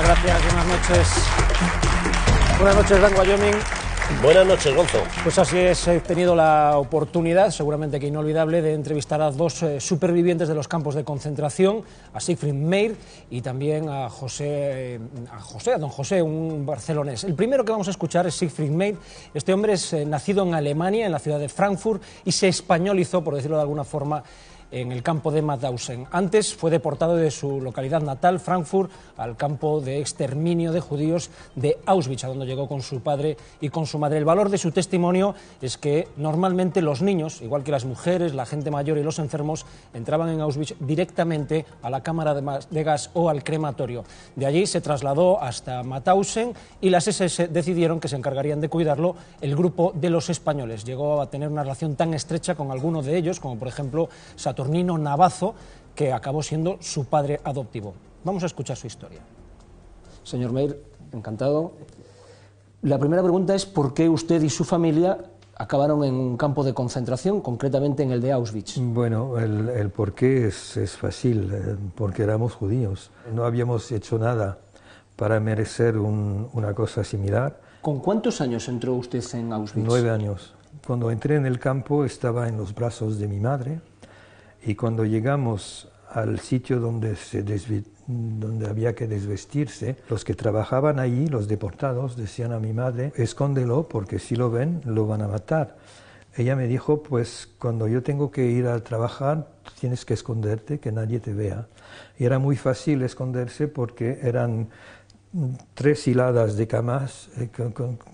Muchas gracias, buenas noches. Buenas noches, Dan Wyoming. Buenas noches, Gonzo. Pues así es, he tenido la oportunidad, seguramente que inolvidable, de entrevistar a dos eh, supervivientes de los campos de concentración, a Siegfried Meir y también a José, eh, a José, a don José, un barcelonés. El primero que vamos a escuchar es Siegfried Meir. Este hombre es eh, nacido en Alemania, en la ciudad de Frankfurt, y se españolizó, por decirlo de alguna forma, en el campo de Mauthausen. Antes fue deportado de su localidad natal, Frankfurt, al campo de exterminio de judíos de Auschwitz, a donde llegó con su padre y con su madre. El valor de su testimonio es que normalmente los niños, igual que las mujeres, la gente mayor y los enfermos, entraban en Auschwitz directamente a la cámara de gas o al crematorio. De allí se trasladó hasta Mauthausen y las SS decidieron que se encargarían de cuidarlo el grupo de los españoles. Llegó a tener una relación tan estrecha con algunos de ellos, como por ejemplo ...Tornino Navazo, que acabó siendo su padre adoptivo. Vamos a escuchar su historia. Señor Meir, encantado. La primera pregunta es por qué usted y su familia acabaron en un campo de concentración, concretamente en el de Auschwitz. Bueno, el, el por qué es, fácil, eh, porque éramos judíos. No habíamos hecho nada para merecer una cosa similar. ¿Con cuántos años entró usted en Auschwitz? Nueve años. Cuando entré en el campo estaba en los brazos de mi madre, y cuando llegamos al sitio donde, donde había que desvestirse, los que trabajaban allí, los deportados, decían a mi madre, escóndelo porque si lo ven lo van a matar. Ella me dijo, pues cuando yo tengo que ir a trabajar tienes que esconderte, que nadie te vea. Y era muy fácil esconderse porque eran tres hiladas de camas eh,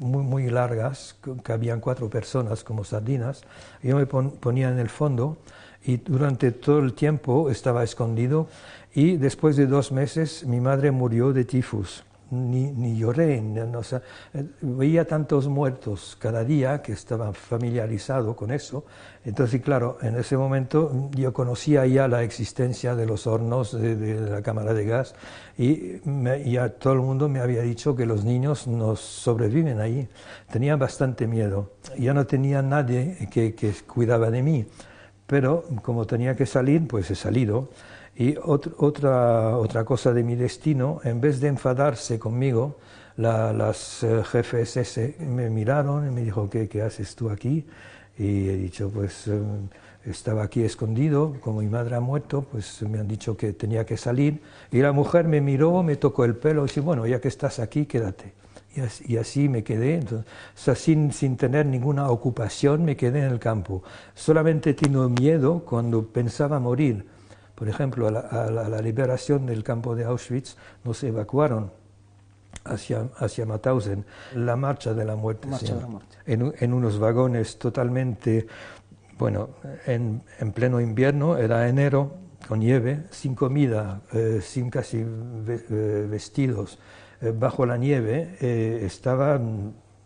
muy, largas, con, cabían cuatro personas como sardinas. Yo me ponía en el fondo y durante todo el tiempo estaba escondido y después de dos meses mi madre murió de tifus ni, lloré, eh, veía tantos muertos cada día que estaba familiarizado con eso. Entonces, claro, en ese momento yo conocía ya la existencia de los hornos de, la cámara de gas y ya todo el mundo me había dicho que los niños no sobreviven ahí. Tenía bastante miedo. Ya no tenía nadie que cuidaba de mí, pero como tenía que salir, pues he salido. Y otra, cosa de mi destino, en vez de enfadarse conmigo, las eh, jefes me miraron y me dijo, ¿qué, ¿qué haces tú aquí? Y he dicho, pues eh, estaba aquí escondido, como mi madre ha muerto, pues me han dicho que tenía que salir. Y la mujer me miró, me tocó el pelo y dijo, bueno, ya que estás aquí, quédate. Y así, me quedé, Entonces, sin, sin, tener ninguna ocupación, me quedé en el campo. Solamente tenía miedo cuando pensaba morir por ejemplo, a la, liberación del campo de Auschwitz nos evacuaron hacia, hacia Mauthausen, la marcha de la muerte, En, unos vagones totalmente, bueno, en, pleno invierno, era enero, con nieve, sin comida, eh, sin casi eh, vestidos, eh, bajo la nieve, estaba,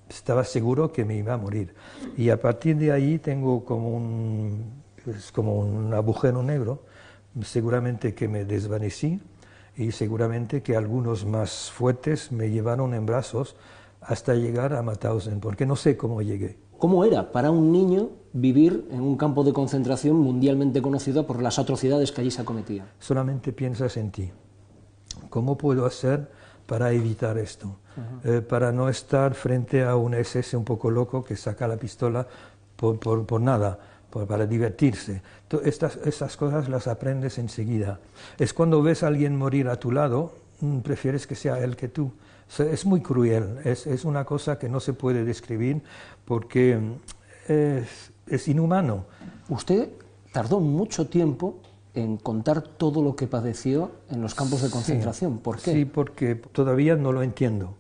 estaba seguro que me iba a morir. Y a partir de ahí tengo como un, como un agujero negro seguramente que me desvanecí y seguramente que algunos más fuertes me llevaron en brazos hasta llegar a Mauthausen, porque no sé cómo llegué. ¿Cómo era para un niño vivir en un campo de concentración mundialmente conocido por las atrocidades que allí se cometían? Solamente piensas en ti. ¿Cómo puedo hacer para evitar esto? Eh, para no estar frente a un SS un poco loco que saca la pistola por, por nada pues, para divertirse. Estas, estas cosas las aprendes enseguida. Es cuando ves a alguien morir a tu lado, mm, prefieres que sea él que tú. Es muy cruel, es, es una cosa que no se puede describir porque mm, es, es inhumano. Usted tardó mucho tiempo en contar todo lo que padeció en los campos de concentración. ¿Por qué? Sí, porque todavía no lo entiendo.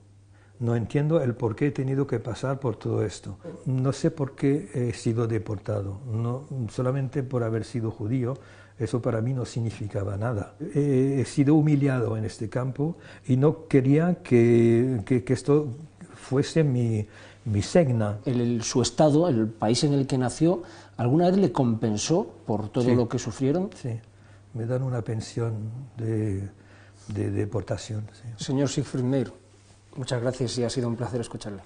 No entiendo el por qué he tenido que pasar por todo esto. No sé por qué he sido deportado. No, solamente por haber sido judío, eso para mí no significaba nada. He, sido humillado en este campo y no quería que, esto fuese mi, mi segna. su estado, el país en el que nació, ¿alguna vez le compensó por todo lo que sufrieron? Sí, me dan una pensión de, deportación. Señor Siegfried Meir. Muchas gracias y ha sido un placer escucharle.